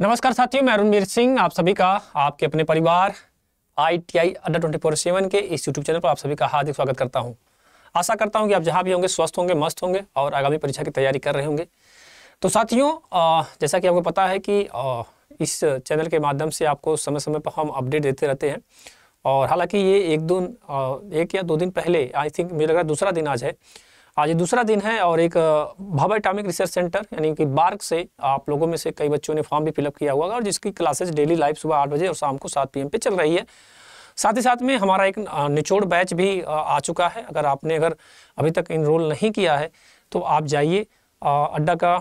नमस्कार साथियों मैं अरुणवीर सिंह आप सभी का आपके अपने परिवार आई टी आई अड्डा ट्वेंटी फोर सेवन के इस यूट्यूब चैनल पर आप सभी का हार्दिक स्वागत करता हूं आशा करता हूं कि आप जहां भी होंगे स्वस्थ होंगे मस्त होंगे और आगामी परीक्षा की तैयारी कर रहे होंगे तो साथियों जैसा कि आपको पता है कि इस चैनल के माध्यम से आपको समय समय पर हम अपडेट देते रहते हैं और हालांकि ये एक दो एक या दो दिन पहले आई थिंक मुझे लग रहा दूसरा दिन आज है आज दूसरा दिन है और एक भाभा एटॉमिक रिसर्च सेंटर यानी कि बार्क से आप लोगों में से कई बच्चों ने फॉर्म भी फिलअप किया हुआ और जिसकी क्लासेस डेली लाइव सुबह आठ बजे और शाम को सात पी पे चल रही है साथ ही साथ में हमारा एक निचोड़ बैच भी आ चुका है अगर आपने अगर अभी तक इनरोल नहीं किया है तो आप जाइए अड्डा का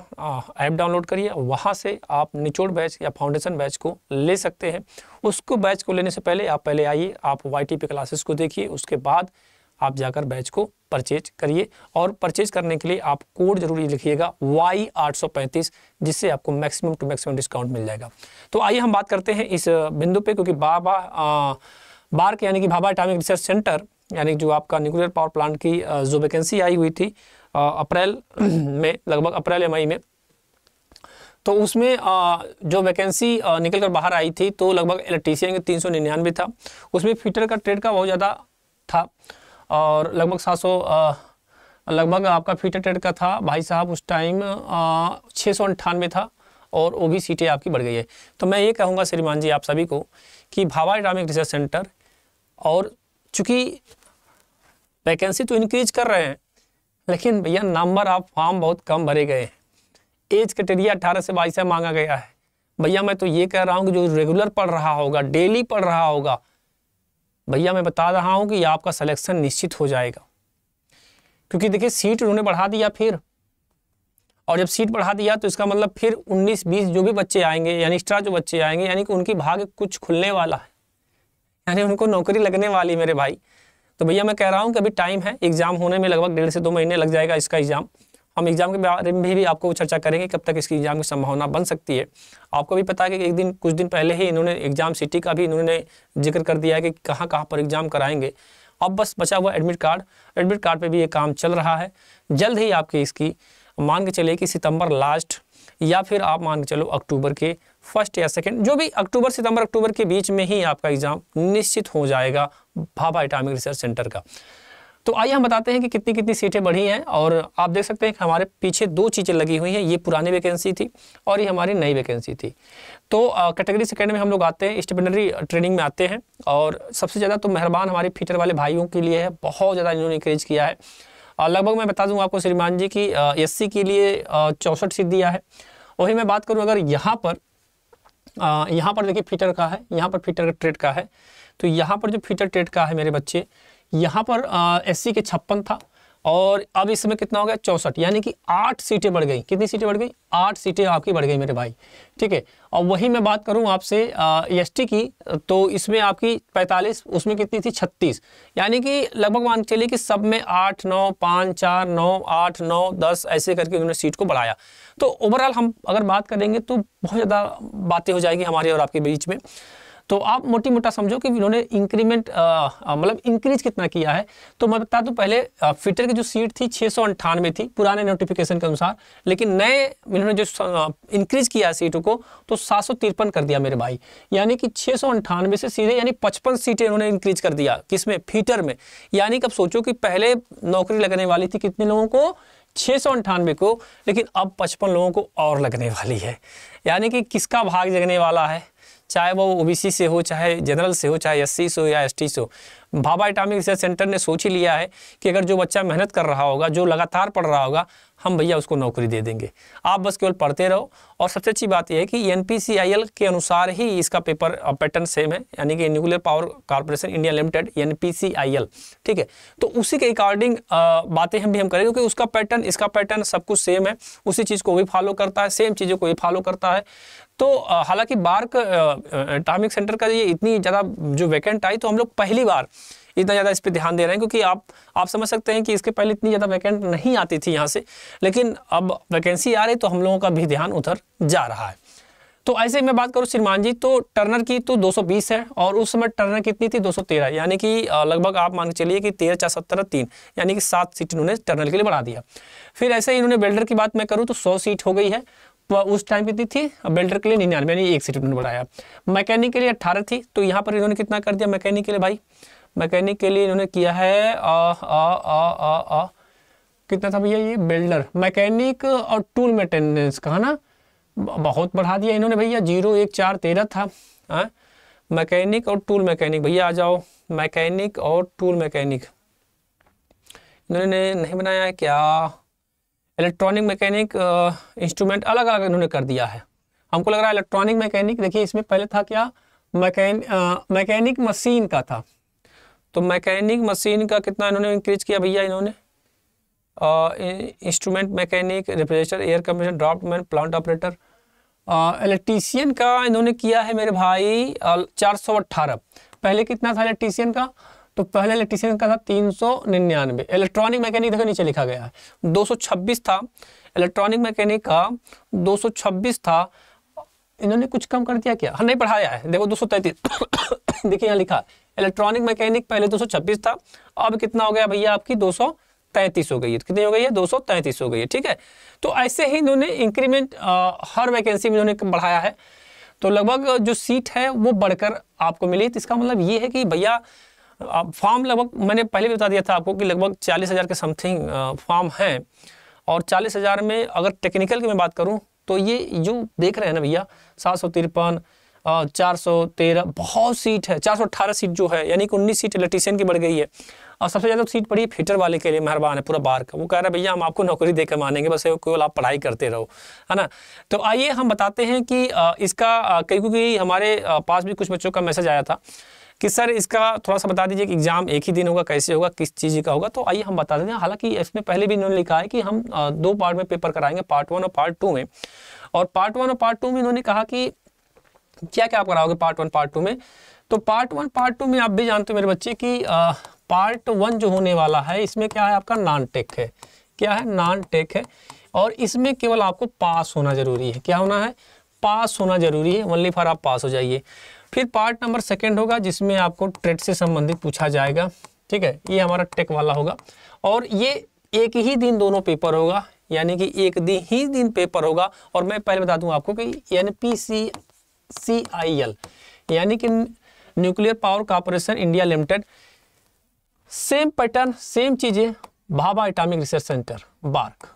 ऐप डाउनलोड करिए और वहाँ से आप निचोड़ बैच या फाउंडेशन बैच को ले सकते हैं उसको बैच को लेने से पहले आप पहले आइए आप वाई टी क्लासेस को देखिए उसके बाद आप जाकर बैच को परचेज करिए और परचेज करने के लिए आप कोड जरूरी लिखिएगा वाई आठ जिससे आपको मैक्सिमम टू मैक्सिमम डिस्काउंट मिल जाएगा तो आइए हम बात करते हैं इस बिंदु पे क्योंकि बाबा आ, बार्क यानी कि भाबा एटॉमिक रिसर्च सेंटर यानी जो आपका न्यूक्लियर पावर प्लांट की जो वैकेंसी आई हुई थी अप्रैल में लगभग अप्रैल या मई में तो उसमें जो वैकेंसी निकल कर बाहर आई थी तो लगभग इलेक्ट्रीशियन के तीन सौ निन्यानवे था उसमें फीटर का ट्रेड का बहुत ज़्यादा था और लगभग सात सौ लगभग आपका फीटर ट्रेड का था भाई साहब उस टाइम छः सौ अंठानवे था और वो भी सीटें आपकी बढ़ गई है तो मैं ये कहूँगा श्रीमान जी आप सभी को कि भावा एडामिक रिसर्च सेंटर और चूँकि वैकेंसी तो इंक्रीज कर रहे हैं लेकिन भैया नंबर ऑफ फॉर्म बहुत कम भरे गए हैं एज क्राइटेरिया अठारह से बाईस मांगा गया है भैया मैं तो ये कह रहा हूँ कि जो रेगुलर पढ़ रहा होगा डेली पढ़ रहा होगा भैया मैं बता रहा हूँ कि आपका सलेक्शन निश्चित हो जाएगा क्योंकि देखिए सीट उन्होंने बढ़ा दिया फिर और जब सीट बढ़ा दिया तो इसका मतलब फिर 19 20 जो भी बच्चे आएंगे यानी एक्स्ट्रा जो बच्चे आएंगे यानी कि उनकी भाग कुछ खुलने वाला है यानी उनको नौकरी लगने वाली मेरे भाई तो भैया मैं कह रहा हूँ कि अभी टाइम है एग्ज़ाम होने में लगभग डेढ़ से दो महीने लग जाएगा इसका एग्ज़ाम हम एग्जाम के बारे में भी आपको चर्चा करेंगे कब तक इसकी एग्जाम की संभावना बन सकती है आपको भी पता है कि एक दिन कुछ दिन पहले ही इन्होंने एग्जाम सिटी का भी इन्होंने जिक्र कर दिया है कि कहाँ कहाँ पर एग्जाम कराएंगे अब बस बचा हुआ एडमिट कार्ड एडमिट कार्ड पर भी ये काम चल रहा है जल्द ही आपकी इसकी मान के चले कि सितंबर लास्ट या फिर आप मान के चलो अक्टूबर के फर्स्ट या सेकेंड जो भी अक्टूबर सितंबर अक्टूबर के बीच में ही आपका एग्ज़ाम निश्चित हो जाएगा भाभा एटामिक रिसर्च सेंटर का तो आइए हम बताते हैं कि कितनी कितनी सीटें बढ़ी हैं और आप देख सकते हैं कि हमारे पीछे दो चीज़ें लगी हुई हैं ये पुरानी वैकेंसी थी और ये हमारी नई वैकेंसी थी तो कैटेगरी सेकेंड में हम लोग आते हैं स्टेपनरी ट्रेनिंग में आते हैं और सबसे ज़्यादा तो मेहरबान हमारे फीटर वाले भाइयों के लिए है बहुत ज़्यादा इन्होंने इंक्रेज किया है लगभग मैं बता दूँगा आपको श्रीमान जी की एस के लिए चौंसठ सीट दिया है वही मैं बात करूँ अगर यहाँ पर यहाँ पर देखिए फीटर का है यहाँ पर फीटर ट्रेड का है तो यहाँ पर जो फीटर ट्रेड का है मेरे बच्चे यहाँ पर एस के छप्पन था और अब इसमें कितना हो गया चौंसठ यानी कि आठ सीटें बढ़ गई कितनी सीटें बढ़ गई आठ सीटें आपकी बढ़ गई मेरे भाई ठीक है और वही मैं बात करूं आपसे एस की तो इसमें आपकी 45 उसमें कितनी थी 36 यानी कि लगभग मान के चलिए कि सब में आठ नौ पाँच चार नौ आठ नौ दस ऐसे करके उन्होंने सीट को बढ़ाया तो ओवरऑल हम अगर बात करेंगे तो बहुत ज़्यादा बातें हो जाएगी हमारे और आपके बीच में तो आप मोटी मोटा समझो कि इन्होंने इंक्रीमेंट मतलब इंक्रीज कितना किया है तो मैं बता दूँ पहले फिटर की जो सीट थी छः थी पुराने नोटिफिकेशन के अनुसार लेकिन नए इन्होंने जो इंक्रीज किया सीटों को तो सात कर दिया मेरे भाई यानी कि छः से सीधे यानी पचपन सीटें इन्होंने इंक्रीज कर दिया किसमें फीटर में यानी कि अब सोचो कि पहले नौकरी लगने वाली थी कितने लोगों को छः सौ अंठानवे को लेकिन अब पचपन लोगों को और लगने वाली है यानी कि किसका भाग जगने वाला है चाहे वो ओबीसी से हो चाहे जनरल से हो चाहे एस से हो या एस से हो भाभा एटामिक रिसर्च सेंटर ने सोच ही लिया है कि अगर जो बच्चा मेहनत कर रहा होगा जो लगातार पढ़ रहा होगा हम भैया उसको नौकरी दे देंगे आप बस केवल पढ़ते रहो और सबसे अच्छी बात यह है कि एन के अनुसार ही इसका पेपर पैटर्न सेम है यानी कि nuclear power corporation India limited N ठीक है तो उसी के अकॉर्डिंग बातें हम भी हम करेंगे क्योंकि उसका पैटर्न इसका पैटर्न सब कुछ सेम है उसी चीज़ को भी फॉलो करता है सेम चीज़ों को भी फॉलो करता है तो हालांकि बार्क एटामिक सेंटर का ये इतनी ज़्यादा जो वैकेंट आई तो हम लोग पहली बार इतना ज़्यादा इस पर ध्यान दे रहे हैं क्योंकि आप आप समझ सकते हैं कि इसके पहले इतनी ज़्यादा वैकेंट नहीं आती थी यहाँ से लेकिन अब वैकेंसी आ रही तो हम लोगों का भी ध्यान उधर जा रहा है तो ऐसे मैं बात करूँ श्रीमान जी तो टर्नर की तो 220 है और उस समय टर्नर कितनी थी 213 यानी कि लगभग आप मान के चलिए कि तेरह चार सत्रह तीन यानी कि सात सीट इन्होंने टर्नर के लिए बढ़ा दिया फिर ऐसे ही इन्होंने बिल्डर की बात मैं करूँ तो सौ सीट हो गई है उस टाइम कितनी थी बिल्डर के लिए निन्यानवे यानी एक सीट उन्होंने बढ़ाया मैकेनिक के लिए अट्ठारह थी तो यहाँ पर इन्होंने कितना कर दिया मैकेनिक के लिए भाई मैकेनिक के लिए इन्होंने किया है आ, आ, आ, आ, आ, कितना था भैया ये बिल्डर मैकेनिक और टूल मेंटेनेंस का है ना बहुत बढ़ा दिया इन्होंने भैया जीरो एक चार तेरह था हाँ? मैकेनिक और टूल मैकेनिक भैया आ जाओ मैकेनिक और टूल मैकेनिक इन्होंने नहीं बनाया है क्या इलेक्ट्रॉनिक मैकेनिक इंस्ट्रूमेंट अलग अलग इन्होंने कर दिया है हमको लग रहा है इलेक्ट्रॉनिक मैकेनिक देखिए इसमें पहले था क्या मैकेन मैकेनिक मशीन का था तो मैकेनिक मशीन का कितना इन्होंने इंक्रीज किया भैया इन्होंने instrument mechanic refrigerator air compression draughtsman plant operator electrician का इन्होंने किया है मेरे भाई चार सौ अट्ठारह पहले कितना था इलेक्ट्रीशियन का तो पहले इलेक्ट्रीशियन का था तीन सौ निन्यानवे इलेक्ट्रॉनिक मैकेनिक देखो नीचे लिखा गया है दो सौ छब्बीस था इलेक्ट्रॉनिक मैकेनिक का दो सौ छब्बीस था इन्होंने कुछ कम कर दिया क्या हाँ, नहीं पढ़ाया है देखो दो सौ तैंतीस देखिए यहाँ लिखा इलेक्ट्रॉनिक मैकेनिक पहले 226 था अब कितना हो गया भैया आपकी 233 हो गई है कितनी हो गई है 233 हो गई है ठीक है तो ऐसे ही इन्होंने इंक्रीमेंट हर वैकेंसी में इन्होंने बढ़ाया है तो लगभग जो सीट है वो बढ़कर आपको मिली तो इसका मतलब ये है कि भैया फॉर्म लगभग मैंने पहले भी बता दिया था आपको कि लगभग चालीस हज़ार के समथिंग फॉर्म हैं और चालीस हज़ार में अगर टेक्निकल की मैं बात करूँ तो ये जो देख रहे हैं ना भैया सात सौ तिरपन चार सौ तेरह बहुत सीट है चार सौ अठारह सीट जो है यानी कि उन्नीस सीट इलेक्ट्रीशियन की बढ़ गई है और सबसे ज़्यादा सीट पड़ी है फीटर वाले के लिए मेहरबान है पूरा बार का वो कह रहा है भैया हम आपको नौकरी देकर मानेंगे बस केवल आप पढ़ाई करते रहो है ना तो आइए हम बताते हैं कि इसका क्योंकि हमारे पास भी कुछ बच्चों का मैसेज आया था कि सर इसका थोड़ा सा बता दीजिए कि एग्ज़ाम एक ही दिन होगा कैसे होगा किस चीज़ का होगा तो आइए हम बता देते हैं हालांकि इसमें पहले भी इन्होंने लिखा है कि हम दो पार्ट में पेपर कराएंगे पार्ट वन और पार्ट टू में और पार्ट वन और पार्ट टू में इन्होंने कहा कि क्या क्या आप कराओगे पार्ट वन पार्ट टू में तो पार्ट वन पार्ट टू में आप भी जानते हो मेरे बच्चे कि आ, पार्ट वन जो होने वाला है इसमें क्या है आपका नॉन टेक है क्या है नॉन टेक है और इसमें केवल आपको पास होना जरूरी है क्या होना है पास होना जरूरी है ओनली फॉर आप पास हो जाइए फिर पार्ट नंबर सेकेंड होगा जिसमें आपको ट्रेड से संबंधित पूछा जाएगा ठीक है ये हमारा टेक वाला होगा और ये एक ही दिन दोनों पेपर होगा यानी कि एक दिन ही दिन पेपर होगा और मैं पहले बता दूं आपको कि N P C C I L यानी कि nuclear power corporation India limited same pattern same चीज़ें Bhabha atomic research centre BARC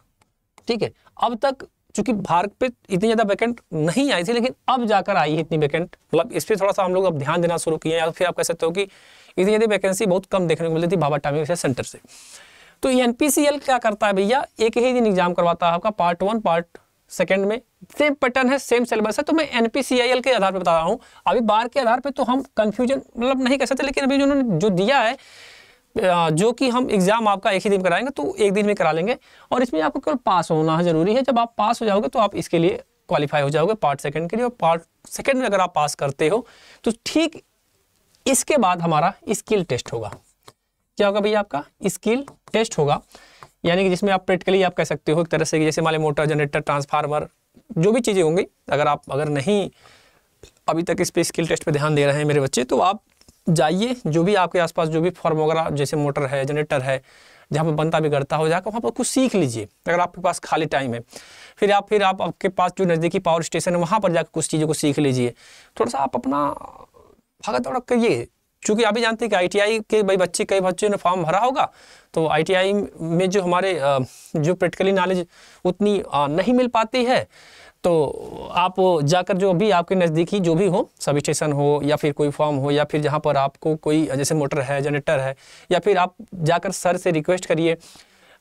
ठीक है अब तक चूंकि भारत पे इतनी ज़्यादा वैकेंट नहीं आई थी लेकिन अब जाकर आई है इतनी वैकेंट मतलब इस पर थोड़ा सा हम लोग अब ध्यान देना शुरू किए या फिर आप कह सकते हो कि इतनी ज़्यादा वैकेंसी बहुत कम देखने को मिलती थी भाभा टाइम रिसर्च सेंटर से तो एनपीसीएल क्या करता है भैया एक ही दिन एग्जाम करवाता है आपका पार्ट वन पार्ट सेकेंड में सेम पैटर्न है सेम सिलेबस है तो मैं एन के आधार पर बता रहा हूँ अभी बार के आधार पर तो हम कंफ्यूजन मतलब नहीं कर सकते लेकिन अभी उन्होंने जो दिया है जो कि हम एग्ज़ाम आपका एक ही दिन कराएंगे तो एक दिन में करा लेंगे और इसमें आपको केवल पास होना ज़रूरी है जब आप पास हो जाओगे तो आप इसके लिए क्वालिफाई हो जाओगे पार्ट सेकंड के लिए और पार्ट सेकंड में अगर आप पास करते हो तो ठीक इसके बाद हमारा स्किल टेस्ट होगा क्या होगा भैया आपका स्किल टेस्ट होगा यानी कि जिसमें आप प्रैक्टिकली आप कह सकते हो एक तरह से जैसे मान मोटर जनरेटर ट्रांसफार्मर जो भी चीज़ें होंगी अगर आप अगर नहीं अभी तक इस पर स्किल टेस्ट पर ध्यान दे रहे हैं मेरे बच्चे तो आप जाइए जो भी आपके आसपास जो भी फॉर्म वगैरह जैसे मोटर है जनरेटर है जहाँ पर बनता भी करता हो जाकर वहाँ पर कुछ सीख लीजिए अगर आपके पास खाली टाइम है फिर आप फिर आप आपके पास जो नज़दीकी पावर स्टेशन है वहाँ पर जाकर कुछ चीज़ों को सीख लीजिए थोड़ा सा आप अपना भागा दौड़ा करिए चूंकि आप भी जानते हैं कि आईटीआई के भाई बच्चे कई बच्चों ने फॉर्म भरा होगा तो आईटीआई में जो हमारे जो प्रैक्टिकली नॉलेज उतनी नहीं मिल पाती है तो आप जाकर जो अभी आपके नज़दीकी जो भी हो सब स्टेशन हो या फिर कोई फॉर्म हो या फिर जहाँ पर आपको कोई जैसे मोटर है जनरेटर है या फिर आप जाकर सर से रिक्वेस्ट करिए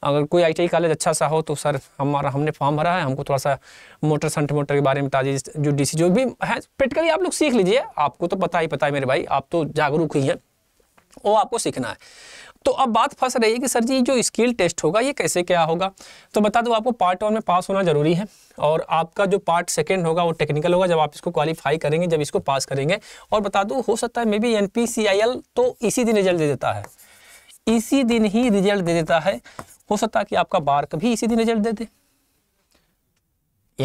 अगर कोई आई कॉलेज अच्छा सा हो तो सर हमारा हमने फॉर्म भरा है हमको थोड़ा सा मोटर सेंट मोटर के बारे में दीजिए जो डी जो भी है प्रैक्टिकली आप लोग सीख लीजिए आपको तो पता ही पता है मेरे भाई आप तो जागरूक ही हैं वो आपको सीखना है तो अब बात फंस रही है कि सर जी जो स्किल टेस्ट होगा ये कैसे क्या होगा तो बता दो आपको पार्ट वन में पास होना जरूरी है और आपका जो पार्ट सेकंड होगा वो टेक्निकल होगा जब आप इसको क्वालिफाई करेंगे जब इसको पास करेंगे और बता दो हो सकता है मे बी एन तो इसी दिन रिजल्ट दे देता है इसी दिन ही रिजल्ट दे देता है हो सकता है कि आपका बार कभी इसी दिन रिजल्ट दे दे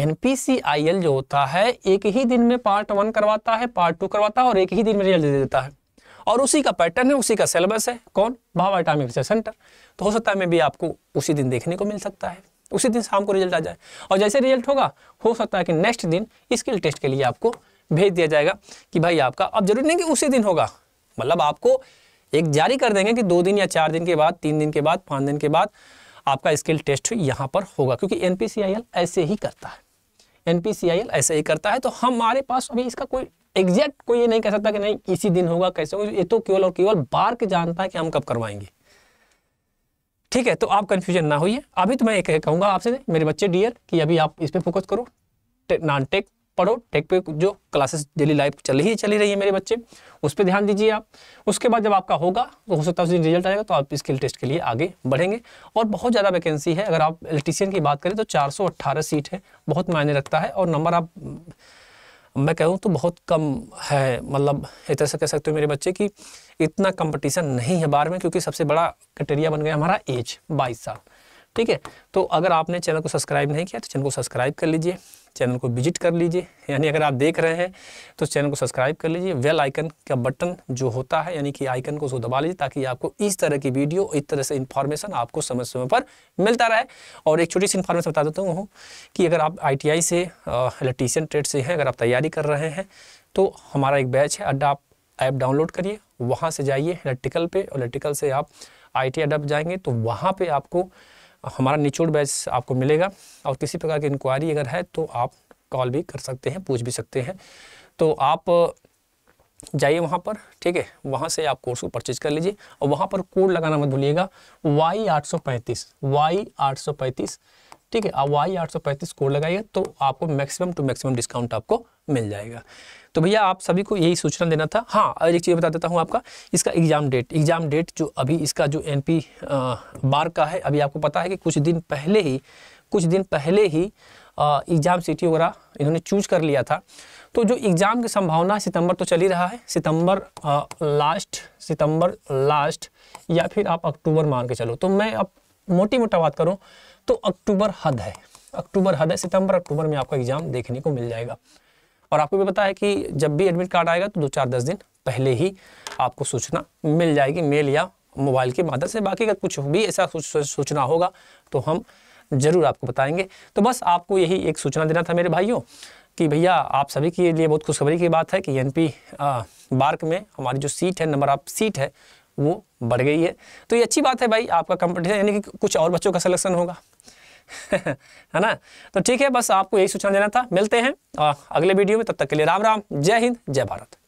एनपीसीआईएल जो होता है एक ही दिन में पार्ट वन करवाता है पार्ट टू करवाता है और एक ही दिन में रिजल्ट दे देता है और उसी का पैटर्न है उसी का सिलेबस है कौन भावा एटामिक रिसर्च सेंटर तो हो सकता है मैं भी आपको उसी दिन देखने को मिल सकता है उसी दिन शाम को रिजल्ट आ जाए और जैसे रिजल्ट होगा हो सकता है कि नेक्स्ट दिन स्किल टेस्ट के लिए आपको भेज दिया जाएगा कि भाई आपका अब जरूरी नहीं कि उसी दिन होगा मतलब आपको एक जारी कर देंगे कि दो दिन या चार दिन के बाद तीन दिन के बाद पाँच दिन के बाद आपका स्किल टेस्ट यहाँ पर होगा क्योंकि एन ऐसे ही करता है एन ऐसे ही करता है तो हमारे पास अभी इसका कोई एग्जैक्ट कोई ये नहीं कह सकता कि नहीं इसी दिन होगा कैसे होगा ये तो केवल और केवल बार के जानता है कि हम कब करवाएंगे ठीक है तो आप कंफ्यूजन ना होइए अभी तो मैं एक कहूंगा आपसे मेरे बच्चे डियर कि अभी आप इस पर फोकस करो नॉन टेक पढ़ो टेक पे जो क्लासेस डेली लाइफ चल ही चली रही है मेरे बच्चे उस पर ध्यान दीजिए आप उसके बाद जब आपका होगा तो हो सकता है रिजल्ट आएगा तो आप स्किल टेस्ट के लिए आगे बढ़ेंगे और बहुत ज़्यादा वैकेंसी है अगर आप इलेक्ट्रीशियन की बात करें तो चार सीट है बहुत मायने रखता है और नंबर आप मैं कहूँ तो बहुत कम है मतलब एक तरह से कह सकते हो मेरे बच्चे की इतना कंपटीशन नहीं है बार में क्योंकि सबसे बड़ा क्राइटेरिया बन गया हमारा एज बाईस साल ठीक है तो अगर आपने चैनल को सब्सक्राइब नहीं किया तो चैनल को सब्सक्राइब कर लीजिए चैनल को विजिट कर लीजिए यानी अगर आप देख रहे हैं तो चैनल को सब्सक्राइब कर लीजिए वेल आइकन का बटन जो होता है यानी कि आइकन को उसको दबा लीजिए ताकि आपको इस तरह की वीडियो इस तरह से इन्फॉर्मेशन आपको समय समय पर मिलता रहे और एक छोटी सी इन्फॉर्मेशन बता देता हूँ कि अगर आप आई से इलेक्ट्रीशियन ट्रेड से हैं अगर आप तैयारी कर रहे हैं तो हमारा एक बैच है अड्डा आप ऐप डाउनलोड करिए वहाँ से जाइए इलेक्ट्रिकल पर इलेक्ट्रिकल से आप आई टी अड्डा जाएंगे तो वहाँ पर आपको हमारा निचोड़ बैच आपको मिलेगा और किसी प्रकार की इंक्वायरी अगर है तो आप कॉल भी कर सकते हैं पूछ भी सकते हैं तो आप जाइए वहाँ पर ठीक है वहाँ से आप कोर्स को परचेज कर लीजिए और वहाँ पर कोड लगाना मत भूलिएगा वाई आठ सौ पैंतीस वाई आठ सौ पैंतीस ठीक है आप वाई आठ सौ पैंतीस कोड लगाइए तो आपको मैक्सिमम टू मैक्सिमम डिस्काउंट आपको मिल जाएगा तो भैया आप सभी को यही सूचना देना था हाँ और एक चीज़ बता देता हूँ आपका इसका एग्ज़ाम डेट एग्ज़ाम डेट जो अभी इसका जो एन पी बार का है अभी आपको पता है कि कुछ दिन पहले ही कुछ दिन पहले ही एग्ज़ाम सिटी वगैरह इन्होंने चूज कर लिया था तो जो एग्ज़ाम की संभावना सितंबर तो चल ही रहा है सितंबर आ, लास्ट सितंबर लास्ट या फिर आप अक्टूबर मान के चलो तो मैं अब मोटी मोटा बात करूँ तो अक्टूबर हद है अक्टूबर हद है सितंबर अक्टूबर में आपका एग्ज़ाम देखने को मिल जाएगा और आपको भी पता है कि जब भी एडमिट कार्ड आएगा तो दो चार दस दिन पहले ही आपको सूचना मिल जाएगी मेल या मोबाइल के माध्यम से बाकी अगर कुछ भी ऐसा सूचना होगा तो हम ज़रूर आपको बताएंगे तो बस आपको यही एक सूचना देना था मेरे भाइयों कि भैया आप सभी के लिए बहुत खुशखबरी की बात है कि एन पी बार्क में हमारी जो सीट है नंबर ऑफ सीट है वो बढ़ गई है तो ये अच्छी बात है भाई आपका कंपटीशन यानी कि कुछ और बच्चों का सिलेक्शन होगा है ना तो ठीक है बस आपको यही सूचना देना था मिलते हैं अगले वीडियो में तब तक के लिए राम राम जय हिंद जय भारत